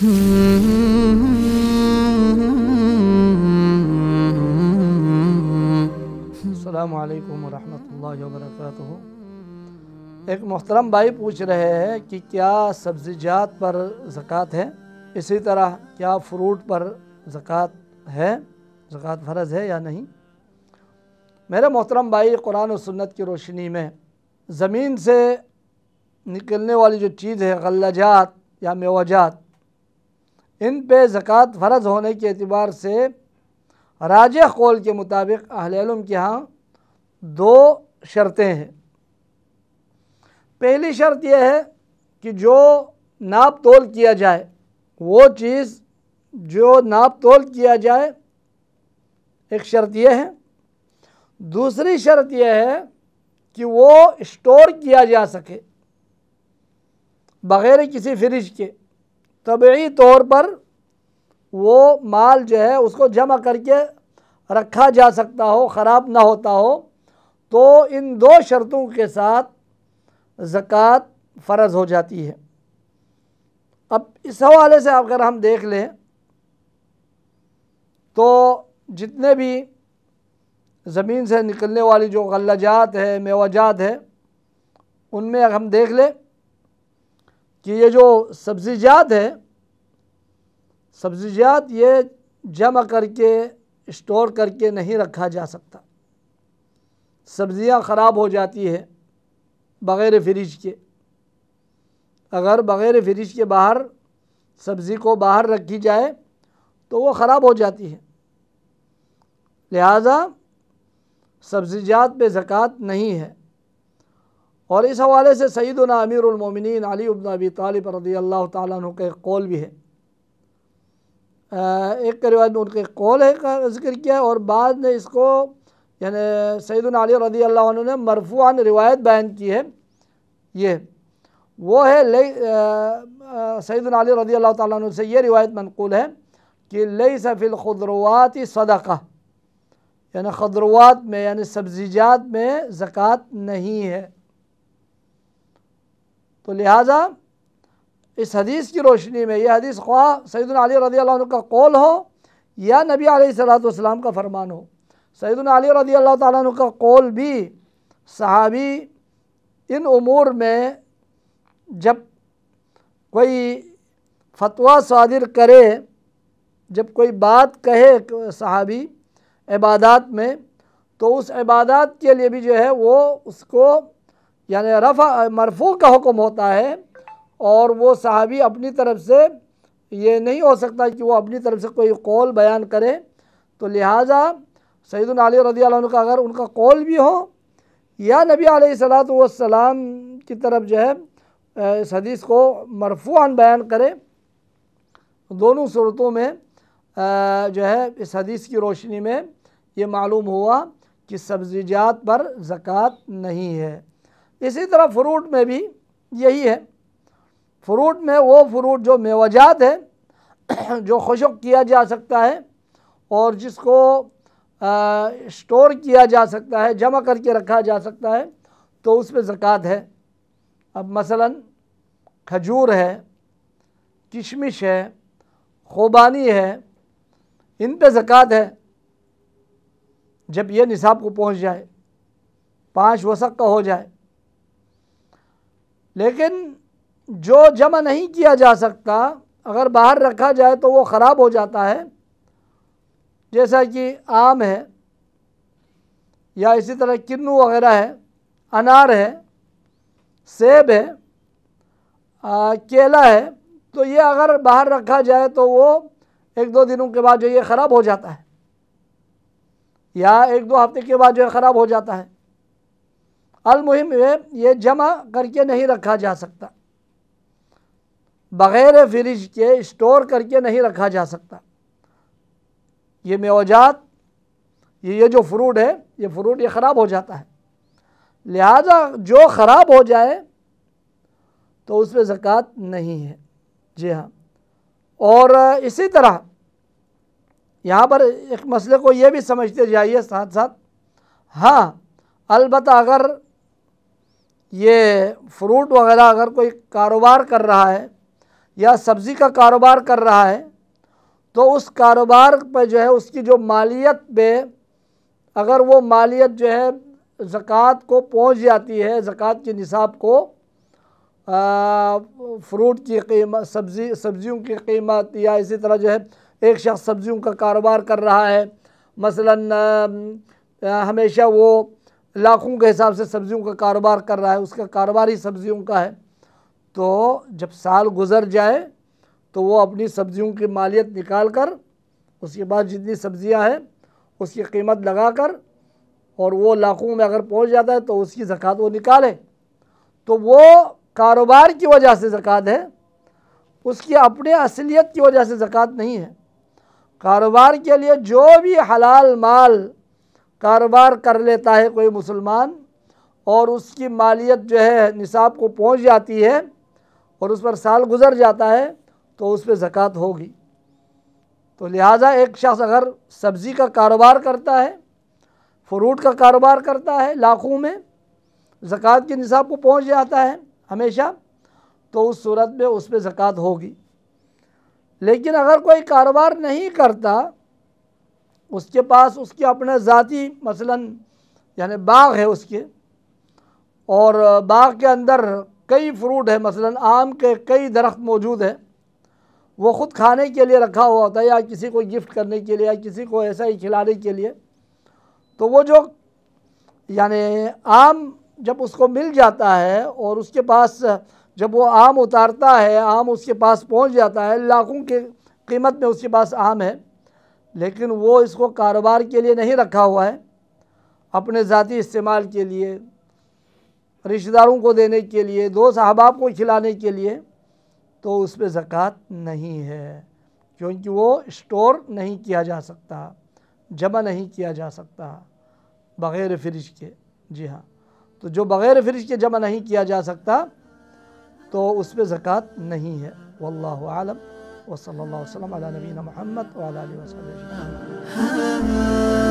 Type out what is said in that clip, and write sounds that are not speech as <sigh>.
वरक एक मोहतरम भाई पूछ रहे हैं कि क्या सब्ज़ीजात पर ज़क़़त है इसी तरह क्या फ्रूट पर ज़क़़त है ज़क़़त फ़र्ज़ है या नहीं मेरे मोहतरम भाई कुरान और सुन्नत की रोशनी में ज़मीन से निकलने वाली जो चीज़ है गल्लाजात या मेवाजात इन पे ज़क़़त फ़र्ज होने के अतबार से राज कौल के मुताबिक अहलम के यहाँ दो शर्तें हैं पहली शर्त यह है कि जो नाप तोल किया जाए वो चीज़ जो नाप तोल किया जाए एक शर्त यह है दूसरी शर्त यह है कि वो स्टोर किया जा सके बग़ैर किसी फ्रिज के तबी तौर पर वो माल जो है उसको जमा करके रखा जा सकता हो ख़राब ना होता हो तो इन दो शर्तों के साथ ज़क़़त फ़र्ज़ हो जाती है अब इस हवाले से अगर हम देख लें तो जितने भी ज़मीन से निकलने वाली जो गल्लाजात है मेवाजात है उनमें हम देख लें कि ये जो सब्ज़ियात है सब्ज़ियात ये जमा करके स्टोर करके नहीं रखा जा सकता सब्ज़ियाँ ख़राब हो जाती है बग़ैर फ्रिज के अगर बग़ैर फ्रिज के बाहर सब्ज़ी को बाहर रखी जाए तो वो ख़राब हो जाती है लिहाजा सब्ज़ीजात पे ज़क़़त नहीं है और इस हवाले से सईदना अमीरमिन अली उबन अबी तालिब रदी अल्लाह तु एक कौल भी है एक रिवाज में उनके कौल है का जिक्र किया और बाद में इसको यानी सईदना अली रदी अल्लाह ने मरफून रिवायत बयान की है ये वो है ले सईदना अली रदी अल्लाह तु से ये रिवायत मनकूल है कि लई सफ़िल खुदरवात सदका यानी खदरवात में यानी सब्ज़ीजात में ज़क़़त नहीं है तो लिहाजा इस हदीस की रोशनी में यह हदीस ख्वाह सैदन अली रदी का कौल हो या नबी आलतम का फरमान हो सैदन अली रदी अल्लाह का कौल भी सहाबी इन उमूर में जब कोई फतवा शादिर करे जब कोई बात कहे सहाबी इबादत में तो उस इबादत के लिए भी जो है वो उसको यानी रफ़ा मरफू का हुक्म होता है और वो सहाबी अपनी तरफ से ये नहीं हो सकता कि वो अपनी तरफ से कोई कौल बयान करे तो लिहाजा सैदन अली रदी का अगर उनका कौल भी हो या नबी आलतम की तरफ जो है इस हदीस को मरफून बयान करे दोनों सूरतों में जो है इस हदीस की रोशनी में ये मालूम हुआ कि सब्ज़ीजात पर ज़क़़त नहीं है इसी तरह फ्रूट में भी यही है फ्रूट में वो फ्रूट जो मेवाजात है <clears throat> जो खुशक किया जा सकता है और जिसको स्टोर किया जा सकता है जमा करके रखा जा सकता है तो उस पर ज़क़़त है अब मसलन खजूर है किशमिश है खोबानी है इन पर ज़क़़त है जब ये निसाब को पहुंच जाए पाँच वसक का हो जाए लेकिन जो जमा नहीं किया जा सकता अगर बाहर रखा जाए तो वो ख़राब हो जाता है जैसा कि आम है या इसी तरह किन्नू वगैरह है अनार है सेब है आ, केला है तो ये अगर बाहर रखा जाए तो वो एक दो दिनों के बाद जो ये ख़राब हो जाता है या एक दो हफ्ते के बाद जो है ख़राब हो जाता है अलमुहिम ये जमा करके नहीं रखा जा सकता बग़ैर फ्रिज के स्टोर करके नहीं रखा जा सकता ये मेवजात ये ये जो फ्रूट है ये फ्रूट ये ख़राब हो जाता है लिहाजा जो ख़राब हो जाए तो उस पर ज़क़़त नहीं है जी हाँ और इसी तरह यहाँ पर एक मसले को ये भी समझते जाइए साथ साथ हाँ अलबत् अगर ये फ्रूट वगैरह अगर कोई कारोबार कर रहा है या सब्ज़ी का कारोबार कर रहा है तो उस कारोबार पर जो है उसकी जो मालियत पे अगर वो मालियत जो है ज़क़़त को पहुंच जाती है ज़क़़त के निसाब को फ्रूट की कीमत सब्ज़ी सब्ज़ियों की कीमत या इसी तरह जो है एक शख्स सब्ज़ियों का कारोबार कर रहा है मसलन आ, हमेशा वो लाखों के हिसाब से सब्जियों का कारोबार कर रहा है उसका कारोबार ही सब्जियों का है तो जब साल गुजर जाए तो वो अपनी सब्जियों की मालियत निकाल कर उसके बाद जितनी सब्जियां हैं उसकी कीमत लगा कर और वो लाखों में अगर पहुंच जाता है तो उसकी ज़क़़त वो निकाले तो वो कारोबार की वजह से ज़क़़त है उसकी अपने असलियत की वजह से ज़क़़त नहीं है कारोबार के लिए जो भी हलाल माल कारोबार कर लेता है कोई मुसलमान और उसकी मालियत जो है निसाब को पहुंच जाती है और उस पर साल गुजर जाता है तो उस पर ज़क़़त होगी तो लिहाजा एक शख्स अगर सब्ज़ी का कारोबार करता है फ्रूट का कारोबार करता है लाखों में ज़क़़त के निसाब को पहुंच जाता है हमेशा तो उस सूरत में उस पर ज़क़़त होगी लेकिन अगर कोई कारोबार नहीं करता उसके पास उसके अपने ज़ाती मसला यानि बाग है उसके और बाग के अंदर कई फ्रूट है मसलन आम के कई दरख्त मौजूद हैं वो ख़ुद खाने के लिए रखा हुआ होता है या किसी को गिफ्ट करने के लिए या किसी को ऐसा ही खिलाने के लिए तो वो जो यानि आम जब उसको मिल जाता है और उसके पास जब वो आम उतारता है आम उसके पास पहुंच जाता है लाखों के कीमत में उसके पास आम है लेकिन वो इसको कारोबार के लिए नहीं रखा हुआ है अपने ज़ाती इस्तेमाल के लिए रिश्तेदारों को देने के लिए दोस्त अहबाब को खिलाने के लिए तो उस पर ज़क़़त नहीं है क्योंकि वो स्टोर नहीं किया जा सकता जमा नहीं किया जा सकता बग़ैर फ्रिज के जी हाँ तो जो बग़ैर फ्रिज के जमा नहीं किया जा सकता तो उस पर ज़क़़त नहीं है आलम وصلى الله وسلم على نبينا محمد وعلى اله وصحبه اجمعين